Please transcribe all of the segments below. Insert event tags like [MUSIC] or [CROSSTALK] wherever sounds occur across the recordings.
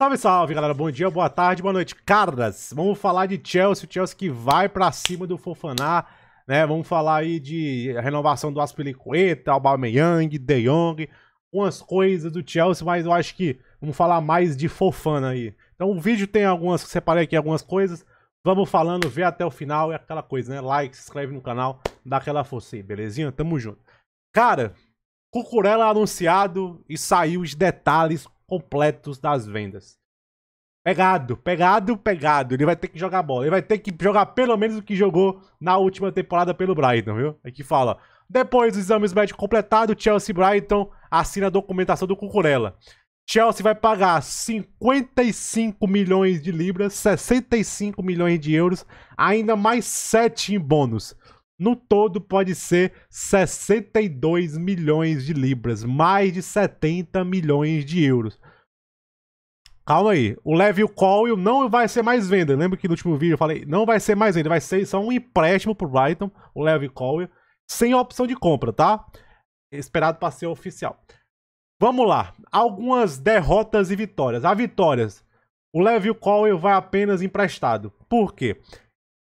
Salve, salve, galera. Bom dia, boa tarde, boa noite. Caras, vamos falar de Chelsea. O Chelsea que vai para cima do Fofaná, né? Vamos falar aí de renovação do Aspilicueta, Aubameyang, De Jong, algumas coisas do Chelsea, mas eu acho que vamos falar mais de Fofana aí. Então o vídeo tem algumas, separei aqui algumas coisas. Vamos falando, vê até o final e é aquela coisa, né? Like, se inscreve no canal, dá aquela força aí, belezinha? Tamo junto. Cara, Cucurella anunciado e saiu os detalhes completos das vendas. Pegado, pegado, pegado. Ele vai ter que jogar bola. Ele vai ter que jogar pelo menos o que jogou na última temporada pelo Brighton, viu? É que fala. Depois dos exames médicos completados, Chelsea Brighton assina a documentação do Cucurella. Chelsea vai pagar 55 milhões de libras, 65 milhões de euros, ainda mais 7 em bônus. No todo pode ser 62 milhões de libras, mais de 70 milhões de euros. Calma aí, o Levy Call não vai ser mais venda. Lembra que no último vídeo eu falei, não vai ser mais venda, vai ser só um empréstimo pro Brighton, o Levy Call, sem opção de compra, tá? Esperado para ser oficial. Vamos lá, algumas derrotas e vitórias. A vitórias, o Levy Call vai apenas emprestado. Por quê?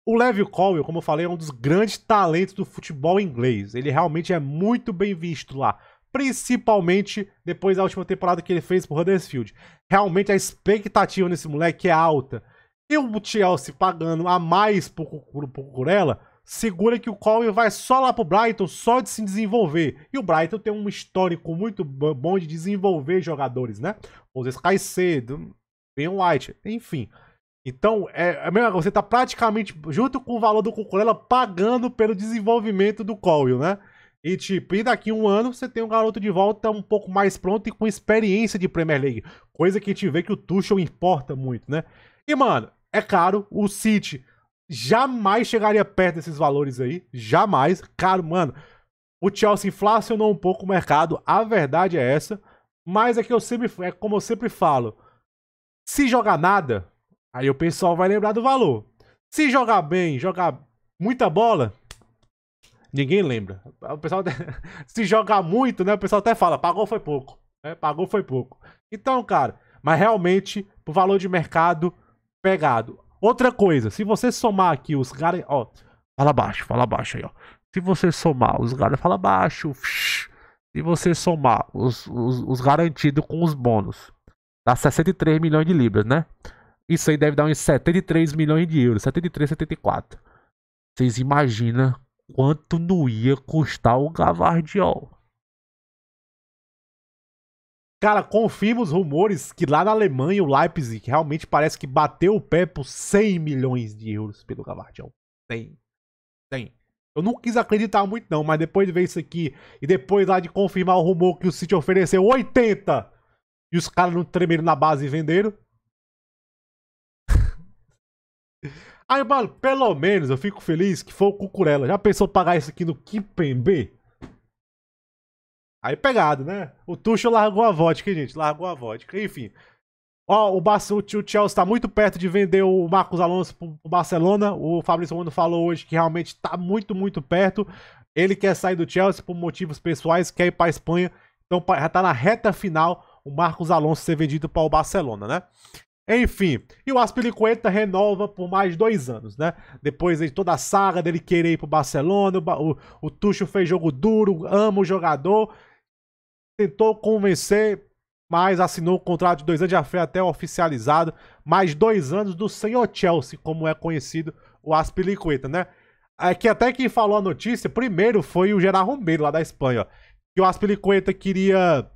O Levy Colwell, como eu falei, é um dos grandes talentos do futebol inglês. Ele realmente é muito bem visto lá, principalmente depois da última temporada que ele fez por Huddersfield. Realmente a expectativa nesse moleque é alta. E o Chelsea pagando a mais por, por, por, por ela, segura que o Colwell vai só lá pro Brighton, só de se desenvolver. E o Brighton tem um histórico muito bom de desenvolver jogadores, né? Moses cedo, Ben White, enfim. Então, é, é você está praticamente, junto com o valor do Cucurella, pagando pelo desenvolvimento do Colwell, né? E tipo, e daqui um ano você tem um garoto de volta um pouco mais pronto e com experiência de Premier League. Coisa que a gente vê que o Tuchel importa muito, né? E, mano, é caro, o City jamais chegaria perto desses valores aí. Jamais. Caro, mano. O Chelsea inflacionou um pouco o mercado, a verdade é essa. Mas é que eu sempre, é como eu sempre falo, se jogar nada, Aí o pessoal vai lembrar do valor. Se jogar bem, jogar muita bola, ninguém lembra. O pessoal [LAUGHS] se jogar muito, né? O pessoal até fala, pagou foi pouco. Né? Pagou foi pouco. Então, cara, mas realmente, o valor de mercado pegado. Outra coisa, se você somar aqui os caras, ó, fala baixo, fala baixo aí, ó. Se você somar os caras, fala baixo. Se você somar os, os, os garantidos com os bônus, dá 63 milhões de libras, né? Isso aí deve dar uns 73 milhões de euros. 73, 74. Vocês imaginam quanto não ia custar o Gavardiol. Cara, confirma os rumores que lá na Alemanha o Leipzig realmente parece que bateu o pé por 100 milhões de euros pelo Gavardiol. 100. 100. Eu não quis acreditar muito não, mas depois de ver isso aqui e depois lá de confirmar o rumor que o City ofereceu 80 e os caras não tremeram na base e venderam, Aí, mano, pelo menos eu fico feliz que foi o Cucurella. Já pensou pagar isso aqui no B? Aí pegado, né? O Tuchel largou a vodka, gente. Largou a vodka. Enfim. Ó, o, Barça, o Chelsea está muito perto de vender o Marcos Alonso para o Barcelona. O Fabrício Romano falou hoje que realmente está muito, muito perto. Ele quer sair do Chelsea por motivos pessoais, quer ir para Espanha. Então já está na reta final o Marcos Alonso ser vendido para o Barcelona, né? Enfim, e o Aspilicueta renova por mais dois anos, né? Depois de toda a saga dele querer ir pro Barcelona, o, o fez jogo duro, ama o jogador, tentou convencer, mas assinou o contrato de dois anos, já foi até oficializado, mais dois anos do senhor Chelsea, como é conhecido o Aspilicueta, né? É que até quem falou a notícia, primeiro foi o Gerard Romero, lá da Espanha, ó, que o Aspilicueta queria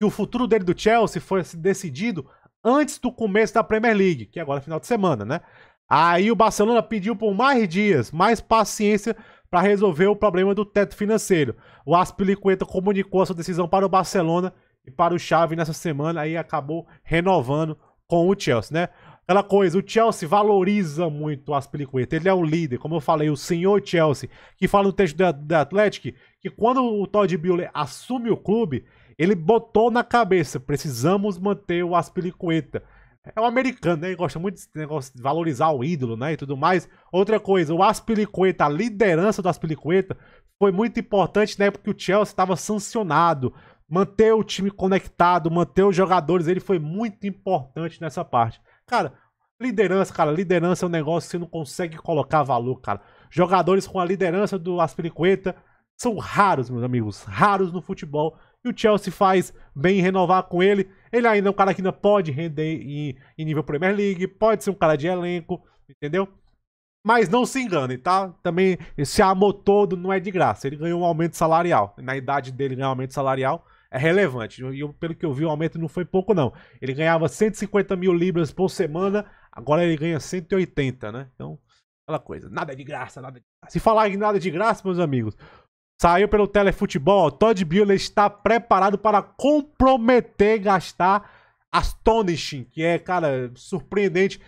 que o futuro dele do Chelsea fosse decidido antes do começo da Premier League, que é agora é final de semana, né? Aí o Barcelona pediu por mais dias, mais paciência para resolver o problema do teto financeiro. O Aspilicueta comunicou a sua decisão para o Barcelona e para o Xavi nessa semana, aí acabou renovando com o Chelsea, né? Aquela coisa, o Chelsea valoriza muito o Aspilicueta, ele é o líder, como eu falei, o senhor Chelsea, que fala no texto da, da Atlético, que quando o Todd Buehler assume o clube, ele botou na cabeça, precisamos manter o Aspilicueta. É um americano, né? Ele gosta muito desse negócio de valorizar o ídolo, né? E tudo mais. Outra coisa, o Aspilicueta, a liderança do Aspilicueta foi muito importante na né? época que o Chelsea estava sancionado. Manter o time conectado, manter os jogadores, ele foi muito importante nessa parte. Cara, liderança, cara, liderança é um negócio que você não consegue colocar valor, cara. Jogadores com a liderança do Aspiricueta são raros, meus amigos, raros no futebol. E o Chelsea faz bem renovar com ele. Ele ainda é um cara que ainda pode render em, em nível Premier League, pode ser um cara de elenco, entendeu? Mas não se engane, tá? Também esse amor todo não é de graça. Ele ganhou um aumento salarial. Na idade dele ganhar um aumento salarial é relevante. E pelo que eu vi, o aumento não foi pouco, não. Ele ganhava 150 mil libras por semana, agora ele ganha 180, né? Então, aquela coisa. Nada é de graça, nada é de graça. Se falar em nada é de graça, meus amigos, Saiu pelo telefutebol, Todd Buehler está preparado para comprometer gastar astonishing, que é, cara, surpreendente,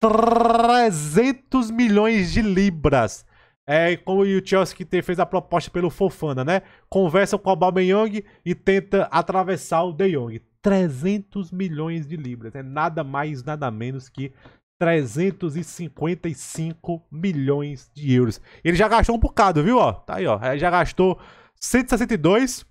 300 milhões de libras. É como o Chelsea que te fez a proposta pelo Fofana, né? Conversa com o Aubameyang e tenta atravessar o De Jong. 300 milhões de libras, é nada mais, nada menos que 355 milhões de euros. Ele já gastou um bocado, viu? Ó, tá aí, ó. Ele já gastou 162.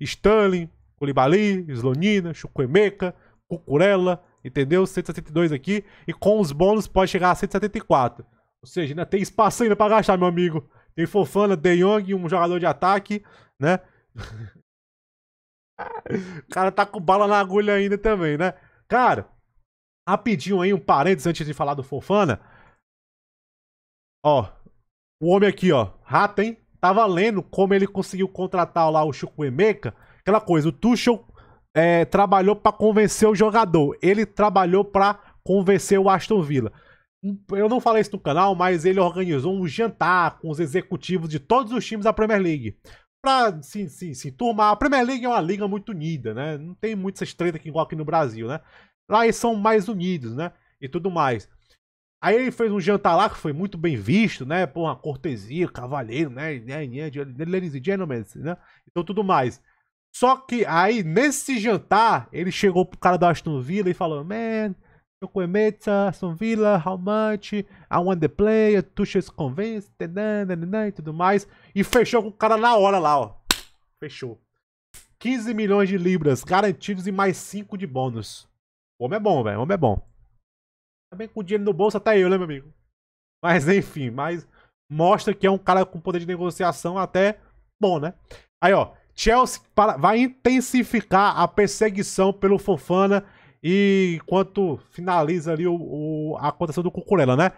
Stanley, Colibali, Slonina, Chukwemeca, Cucurella, entendeu? 162 aqui. E com os bônus pode chegar a 174. Ou seja, ainda tem espaço ainda pra gastar, meu amigo. Tem Fofana, De Jong, um jogador de ataque, né? [LAUGHS] o cara tá com bala na agulha ainda também, né? Cara, Rapidinho aí, um parênteses antes de falar do Fofana. Ó, o homem aqui, ó, rata, hein? Tava lendo como ele conseguiu contratar lá o Chico Aquela coisa, o Tuchel é, trabalhou para convencer o jogador. Ele trabalhou para convencer o Aston Villa. Eu não falei isso no canal, mas ele organizou um jantar com os executivos de todos os times da Premier League. Pra se, se, se turmar, a Premier League é uma liga muito unida, né? Não tem muita treta que igual aqui no Brasil, né? Lá eles são mais unidos, né? E tudo mais. Aí ele fez um jantar lá que foi muito bem visto, né? uma cortesia, cavalheiro, né? né, né ladies and gentlemen, né? Então tudo mais. Só que aí, nesse jantar, ele chegou pro cara da Aston Villa e falou: Man, eu conheço Aston Villa, how much? I want the player, Tuchel convinced, e tudo mais. E fechou com o cara na hora lá, ó. Fechou. 15 milhões de libras garantidos e mais 5 de bônus. Homem é bom, velho. Homem é bom. Também tá com dinheiro no bolso até eu, né, meu amigo? Mas enfim, mas mostra que é um cara com poder de negociação até bom, né? Aí, ó. Chelsea para, vai intensificar a perseguição pelo Fofana e enquanto finaliza ali o, o, a contação do Cucurella, né?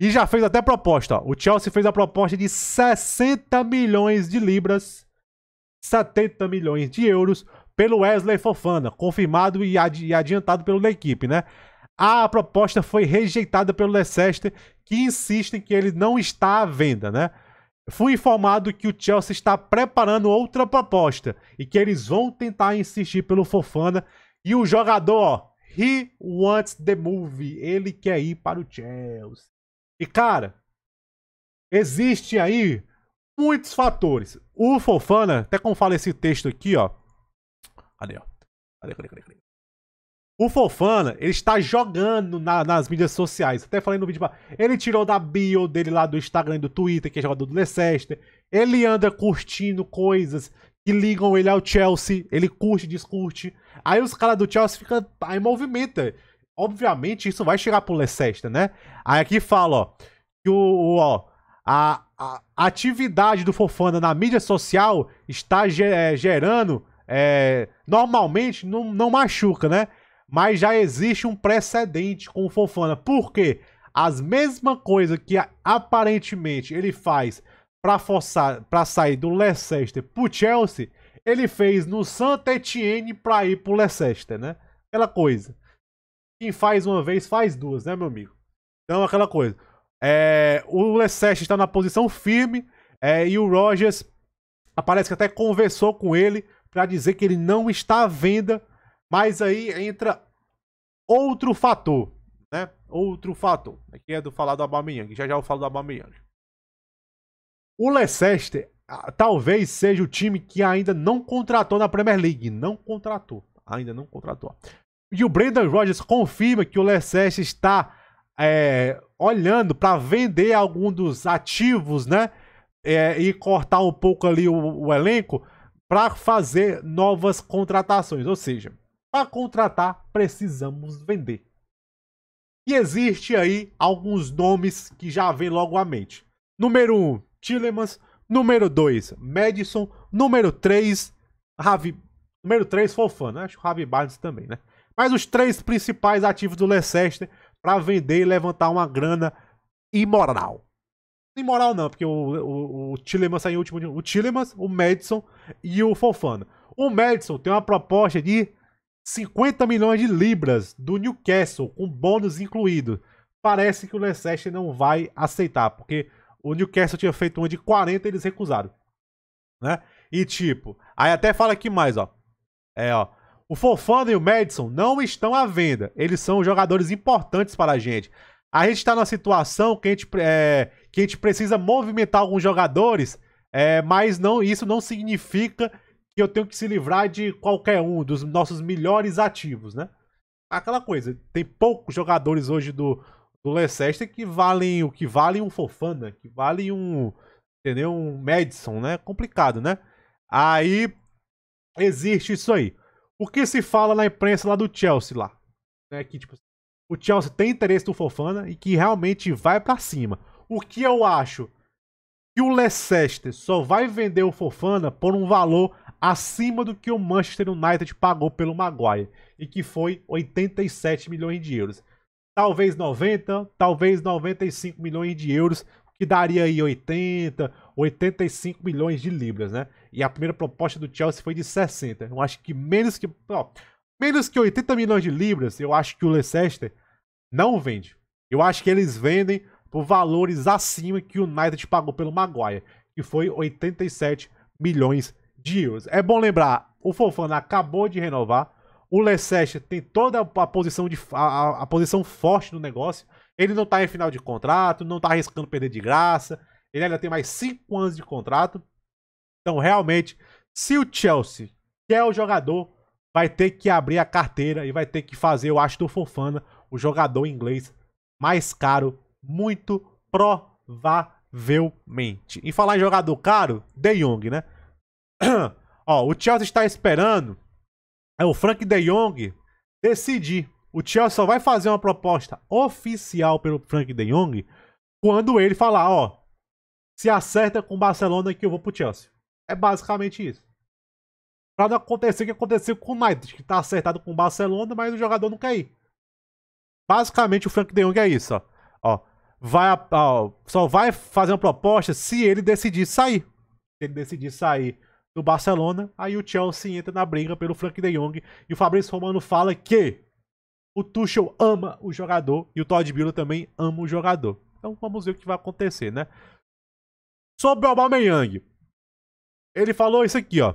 E já fez até proposta. O Chelsea fez a proposta de 60 milhões de libras, 70 milhões de euros pelo Wesley Fofana, confirmado e, ad, e adiantado pela equipe, né? A proposta foi rejeitada pelo Leicester, que insiste que ele não está à venda, né? Fui informado que o Chelsea está preparando outra proposta e que eles vão tentar insistir pelo Fofana. E o jogador, ó, he wants the move. Ele quer ir para o Chelsea. E cara, existe aí muitos fatores. O Fofana, até como fala esse texto aqui, ó, Cadê, ó? Cadê, cadê, cadê, cadê? O Fofana, ele está jogando na, nas mídias sociais. Até falei no vídeo. Ele tirou da bio dele lá do Instagram e do Twitter, que é jogador do Leicester. Ele anda curtindo coisas que ligam ele ao Chelsea. Ele curte, discute. Aí os caras do Chelsea ficam. em movimenta. Obviamente, isso vai chegar pro Leicester, né? Aí aqui fala, ó. Que o, ó, a, a atividade do Fofana na mídia social está é, gerando é, normalmente não, não machuca, né? Mas já existe um precedente com o Fofana. Por quê? As mesma coisa que aparentemente ele faz para forçar para sair do Leicester pro Chelsea, ele fez no saint Etienne para ir pro Leicester, né? Aquela coisa. Quem faz uma vez faz duas, né, meu amigo? Então, aquela coisa. É, o Leicester está na posição firme é, e o Rogers parece que até conversou com ele para dizer que ele não está à venda, mas aí entra outro fator, né? Outro fator. Aqui é do falar do Aubameyang, já já eu falo do Aubameyang. O Leicester talvez seja o time que ainda não contratou na Premier League, não contratou, ainda não contratou. E o Brendan Rodgers confirma que o Leicester está é, olhando para vender algum dos ativos, né? É, e cortar um pouco ali o, o elenco para fazer novas contratações. Ou seja, para contratar, precisamos vender. E existe aí alguns nomes que já vem logo à mente. Número 1, um, Tillemans. Número 2, Madison. Número 3, Ravi. Número 3, Fofana. Né? Acho que o Ravi Barnes também, né? Mas os três principais ativos do Leicester para vender e levantar uma grana imoral imoral não, porque o, o, o Tillemans saiu em último O Tillemans, o Madison e o Fofana. O Madison tem uma proposta de 50 milhões de libras do Newcastle, com bônus incluído. Parece que o Leicester não vai aceitar, porque o Newcastle tinha feito uma de 40 e eles recusaram. Né? E tipo, aí até fala aqui mais, ó. É, ó. O Fofana e o Madison não estão à venda. Eles são jogadores importantes para a gente a gente tá numa situação que a gente, é, que a gente precisa movimentar alguns jogadores, é, mas não isso não significa que eu tenho que se livrar de qualquer um dos nossos melhores ativos, né? Aquela coisa, tem poucos jogadores hoje do, do Leicester que valem o que vale um Fofana, que vale um, entendeu? Um Madison, né? Complicado, né? Aí existe isso aí. O que se fala na imprensa lá do Chelsea lá, né? Que tipo, assim, o Chelsea tem interesse no Fofana e que realmente vai para cima. O que eu acho que o Leicester só vai vender o Fofana por um valor acima do que o Manchester United pagou pelo Maguire e que foi 87 milhões de euros. Talvez 90, talvez 95 milhões de euros, que daria aí 80, 85 milhões de libras, né? E a primeira proposta do Chelsea foi de 60. Eu acho que menos que. Ó, menos que 80 milhões de libras, eu acho que o Leicester não vende. Eu acho que eles vendem por valores acima que o United pagou pelo Maguire, que foi 87 milhões de euros. É bom lembrar, o Fofana acabou de renovar, o Leicester tem toda a posição, de, a, a posição forte no negócio, ele não está em final de contrato, não está arriscando perder de graça, ele ainda tem mais 5 anos de contrato. Então, realmente, se o Chelsea quer é o jogador, vai ter que abrir a carteira e vai ter que fazer o Aston Fofana, o jogador inglês mais caro, muito provavelmente. E falar em jogador caro, De Jong, né? [CLEARS THROAT] Ó, o Chelsea está esperando é o Frank De Jong decidir. O Chelsea só vai fazer uma proposta oficial pelo Frank De Jong quando ele falar, ó, se acerta com o Barcelona que eu vou pro Chelsea. É basicamente isso. Pra não acontecer o que aconteceu com o Knight, que tá acertado com o Barcelona, mas o jogador não quer ir. Basicamente, o Frank de Jong é isso, ó. ó vai, ó, só vai fazer uma proposta se ele decidir sair. Se ele decidir sair do Barcelona, aí o Chelsea entra na briga pelo Frank de Jong. E o Fabrício Romano fala que o Tuchel ama o jogador e o Todd Biller também ama o jogador. Então vamos ver o que vai acontecer, né? Sobre o Aubameyang. Ele falou isso aqui, ó.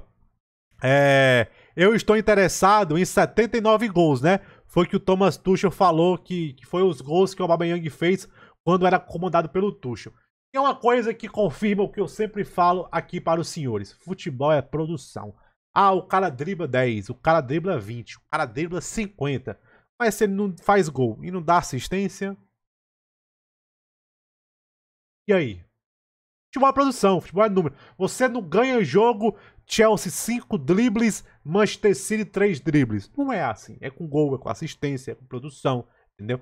É, eu estou interessado em 79 gols, né? Foi que o Thomas Tuchel falou que, que foi os gols que o Aubameyang fez quando era comandado pelo Tuchel. E é uma coisa que confirma o que eu sempre falo aqui para os senhores. Futebol é produção. Ah, o cara dribla 10, o cara dribla 20, o cara dribla 50. Mas se ele não faz gol e não dá assistência. E aí? Futebol é produção, futebol é número. Você não ganha jogo Chelsea 5 dribles, Manchester City 3 dribles. Não é assim. É com gol, é com assistência, é com produção, entendeu?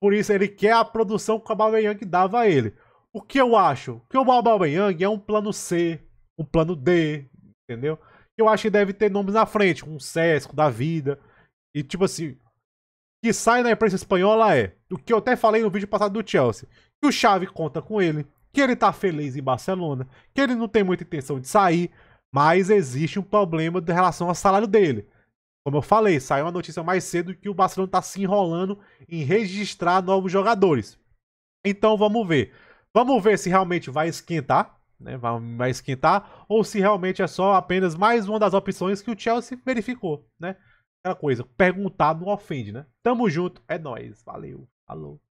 Por isso ele quer a produção que o Aubameyang dava a ele. O que eu acho? Que o Aubameyang é um plano C, um plano D, entendeu? Eu acho que deve ter nomes na frente, com o Sesco, da vida. E tipo assim, que sai na imprensa espanhola é, o que eu até falei no vídeo passado do Chelsea, que o Xavi conta com ele, que ele tá feliz em Barcelona, que ele não tem muita intenção de sair, mas existe um problema de relação ao salário dele. Como eu falei, saiu uma notícia mais cedo que o Barcelona está se enrolando em registrar novos jogadores. Então vamos ver. Vamos ver se realmente vai esquentar, né? Vai, vai esquentar, ou se realmente é só apenas mais uma das opções que o Chelsea verificou, né? Aquela coisa, perguntar não ofende, né? Tamo junto, é nós. Valeu, falou.